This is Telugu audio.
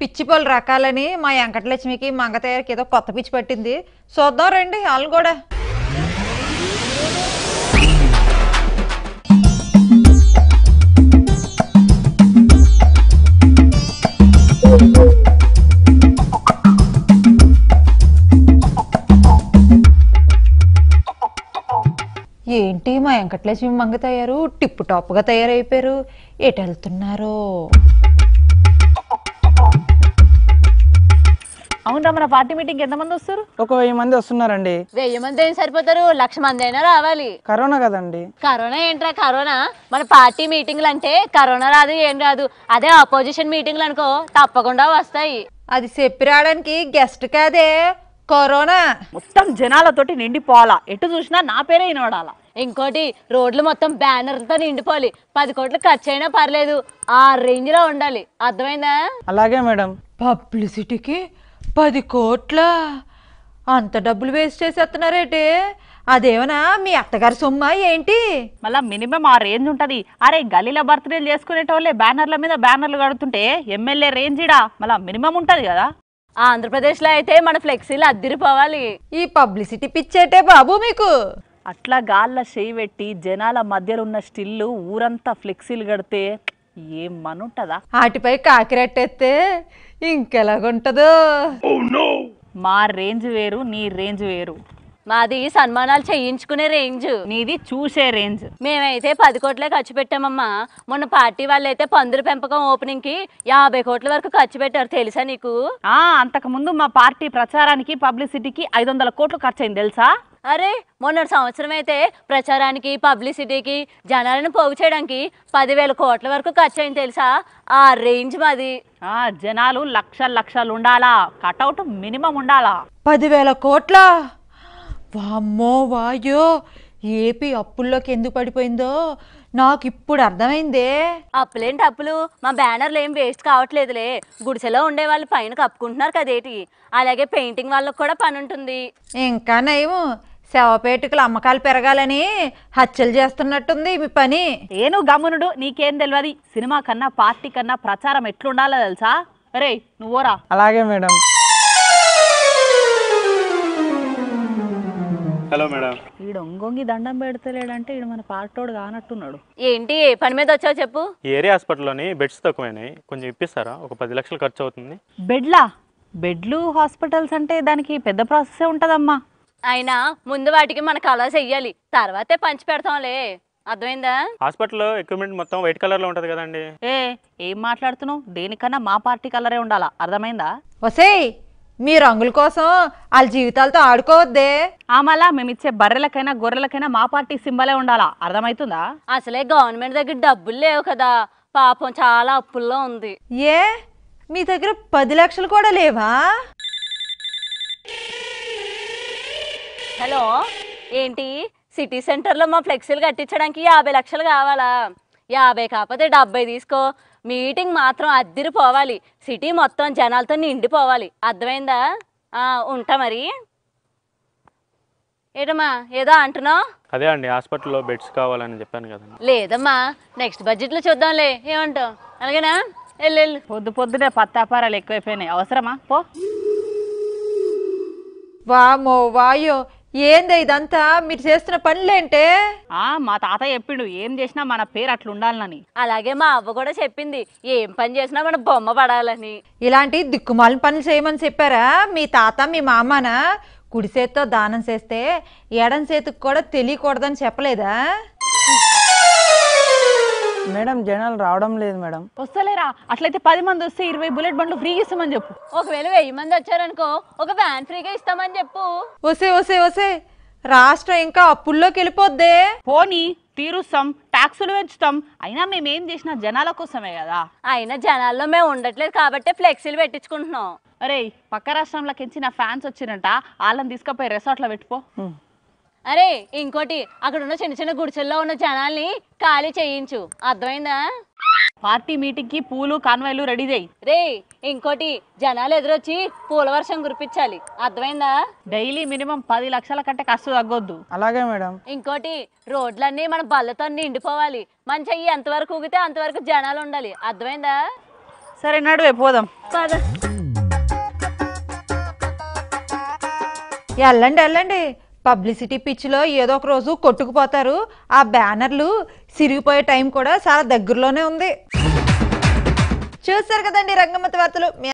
పిచ్చి పళ్ళు రకాలని మా వెంకటలక్ష్మికి మా అంగతయ్యకి ఏదో కొత్త పిచ్చి పట్టింది చూద్దాం రండి వాళ్ళు కూడా ఏంటి మా వెంకటలక్ష్మి మంగ తయారు టిప్పు టాప్గా తయారైపోయారు ఎటు వెళ్తున్నారో మన పార్టీ మీటింగ్ ఎంత మంది వస్తారు ఒక వెయ్యి మంది వస్తున్నారండి వెయ్యి మంది ఏం సరిపోతారు లక్ష మంది అయినా రావాలి కరోనా కదండి కరోనా ఏంట్రా కరోనా మన పార్టీ మీటింగ్లు అంటే కరోనా రాదు ఏం రాదు అదే ఆపోజిషన్ మీటింగ్లు అనుకో తప్పకుండా వస్తాయి అది చెప్పి రావడానికి గెస్ట్ కాదే కరోనా మొత్తం జనాలతోటి నిండిపోవాలా ఎటు చూసినా నా పేరే వినవడాలా ఇంకోటి రోడ్లు మొత్తం బ్యానర్ బ్యానర్లతో నిండిపోవాలి పది కోట్లు ఖర్చు అయినా పర్లేదు ఆ రేంజ్ లో ఉండాలి అర్థమైందా అలాగే మేడం పబ్లిసిటీకి పది కోట్ల అంత డబ్బులు వేస్ట్ చేసేస్తున్నారేటే అదేమనా మీ అత్తగారి సొమ్మా ఏంటి మళ్ళా మినిమం ఆ రేంజ్ ఉంటది అరే గలీల బర్త్డేలు చేసుకునేటోళ్ళే బ్యానర్ల మీద బ్యానర్లు కడుతుంటే ఎమ్మెల్యే రేంజ్ ఇడా మళ్ళా మినిమం ఉంటది కదా ఆంధ్రప్రదేశ్లో అయితే మన ఫ్లెక్సీలు అద్దిరిపోవాలి ఈ పబ్లిసిటీ పిచ్చేటే బాబు మీకు అట్లా గాల్లో చేయి పెట్టి జనాల మధ్యలో ఉన్న స్టిల్లు ఊరంతా ఫ్లెక్సీలు కడితే ఏమనుంటదా వాటిపై కాకిరట్టేస్తే ఇంకెలాగుంటదో oh, మా రేంజ్ వేరు నీ రేంజ్ వేరు మాది సన్మానాలు చేయించుకునే రేంజ్ నీది చూసే రేంజ్ మేమైతే పది కోట్లే ఖర్చు పెట్టామమ్మా మొన్న పార్టీ వాళ్ళు అయితే పందుల పెంపకం ఓపెనింగ్ కి యాభై కోట్ల వరకు ఖర్చు పెట్టారు తెలుసా నీకు అంతకు ముందు మా పార్టీ ప్రచారానికి పబ్లిసిటీకి ఐదు వందల కోట్లు ఖర్చు తెలుసా అరే మొన్నటి సంవత్సరం అయితే ప్రచారానికి పబ్లిసిటీకి జనాలను పోగు చేయడానికి పదివేల కోట్ల వరకు ఖర్చు అయింది తెలుసా ఆ రేంజ్ మాది ఆ, జనాలు లక్ష లక్షలు ఉండాలా కట్అవుట్ మినిమం ఉండాలా పదివేల కోట్ల వామ్మో వాయో ఏపీ అప్పుల్లోకి ఎందుకు పడిపోయిందో నాకు ఇప్పుడు అర్థమైందే అప్పులేంటి అప్పులు మా బ్యానర్లు ఏం వేస్ట్ కావట్లేదులే గుడిసెలో ఉండే వాళ్ళు పైన కప్పుకుంటున్నారు కదేటి అలాగే పెయింటింగ్ వాళ్ళకు కూడా పని ఉంటుంది ఇంకా నయం శవపేటుకులు అమ్మకాలు పెరగాలని హత్యలు చేస్తున్నట్టుంది మీ పని ఏను గమనుడు నీకేం తెలియదు సినిమా కన్నా పార్టీ కన్నా ప్రచారం ఎట్లుండాలో తెలుసా రే నువ్వోరా అలాగే మేడం హలో మేడం ఈడు దండం పెడతలేడంటే ఈడు మన పార్టోడు కానట్టున్నాడు ఏంటి పని మీద వచ్చావు చెప్పు ఏరియా హాస్పిటల్లోని బెడ్స్ తక్కువైనాయి కొంచెం ఇప్పిస్తారా ఒక పది లక్షలు ఖర్చు అవుతుంది బెడ్లా బెడ్లు హాస్పిటల్స్ అంటే దానికి పెద్ద ప్రాసెస్ ఉంటుందమ్మా అయినా ముందు వాటికి మన కలర్ చెయ్యాలి తర్వాతే పంచి పెడతాంలే అర్థమైందా హాస్పిటల్లో ఎక్విప్మెంట్ మొత్తం వైట్ కలర్ లో ఉంటది కదండి ఏ ఏం మాట్లాడుతున్నావు దేనికన్నా మా పార్టీ కలరే ఉండాలా అర్థమైందా వసే మీ రంగుల కోసం వాళ్ళ జీవితాలతో ఆడుకోవద్దే ఆమలా మేము ఇచ్చే బర్రెలకైనా గొర్రెలకైనా మా పార్టీ సింబలే ఉండాలా అర్థమవుతుందా అసలే గవర్నమెంట్ దగ్గర డబ్బులు లేవు కదా పాపం చాలా అప్పుల్లో ఉంది ఏ మీ దగ్గర పది లక్షలు కూడా లేవా హలో ఏంటి సిటీ సెంటర్లో మా ఫ్లెక్సీలు కట్టించడానికి యాభై లక్షలు కావాలా యాభై కాకపోతే డెబ్బై తీసుకో మీటింగ్ మాత్రం అద్దిరిపోవాలి సిటీ మొత్తం జనాలతో నిండిపోవాలి అర్థమైందా ఉంటా మరి ఏటమ్మా ఏదో అంటున్నావు అదే అండి హాస్పిటల్లో బెడ్స్ కావాలని చెప్పాను కదా లేదమ్మా నెక్స్ట్ బడ్జెట్లో చూద్దాంలే ఏమంటావు అలాగేనా వెళ్ళు పొద్దు పొద్దునే పత్తాపారాలు ఎక్కువైపోయినాయి అవసరమా పో వామో వాయో ఏందే ఇదంతా మీరు చేస్తున్న పనులేంటే ఆ మా తాత చెప్పిండు ఏం చేసినా మన పేరు అట్లా ఉండాలని అలాగే మా అవ్వ కూడా చెప్పింది ఏం పని చేసినా మన బొమ్మ పడాలని ఇలాంటి దిక్కుమాలిన పనులు చేయమని చెప్పారా మీ తాత మీ మామనా కుడి చేత్తో దానం చేస్తే ఎడం చేతికి కూడా తెలియకూడదని చెప్పలేదా మేడం జనాలు రావడం లేదు మేడం వస్తలేరా అట్లయితే పది మంది వస్తే ఇరవై బుల్లెట్ బండ్లు ఫ్రీ ఇస్తామని చెప్పు ఒకవేళ వెయ్యి మంది వచ్చారనుకో ఒక వ్యాన్ ఫ్రీగా ఇస్తామని చెప్పు వసే వసే వసే రాష్ట్రం ఇంకా అప్పుల్లోకి వెళ్ళిపోద్దే పోనీ తీరుస్తాం ట్యాక్సులు పెంచుతాం అయినా మేమేం చేసినా జనాల కోసమే కదా అయినా జనాల్లో మేము ఉండట్లేదు కాబట్టి ఫ్లెక్సీలు పెట్టించుకుంటున్నాం అరే పక్క రాష్ట్రంలోకి నా ఫ్యాన్స్ వచ్చినట్ట వాళ్ళని తీసుకుపోయి రిసార్ట్లో పెట్టుకో అరే ఇంకోటి అక్కడ ఉన్న చిన్న చిన్న గుడిసెల్లో ఉన్న జనాల్ని ఖాళీ చేయించు అర్థమైందా పార్టీ మీటింగ్ కి పూలు కాన్వాయిలు రెడీ చేయి రే ఇంకోటి జనాలు ఎదురొచ్చి పూల వర్షం కురిపించాలి అర్థమైందా డైలీ మినిమం పది లక్షల కంటే కష్ట తగ్గొద్దు అలాగే మేడం ఇంకోటి రోడ్లన్నీ మన బల్లతో నిండిపోవాలి మంచి అయ్యి ఎంతవరకు ఊగితే అంతవరకు జనాలు ఉండాలి అర్థమైందా సరే నాడు పోదాం వెళ్ళండి వెళ్ళండి పబ్లిసిటీ పిచ్చిలో ఏదో ఒక రోజు కొట్టుకుపోతారు ఆ బ్యానర్లు సిరిగిపోయే టైం కూడా చాలా దగ్గరలోనే ఉంది చూస్తారు కదండి రంగమతి వార్తలు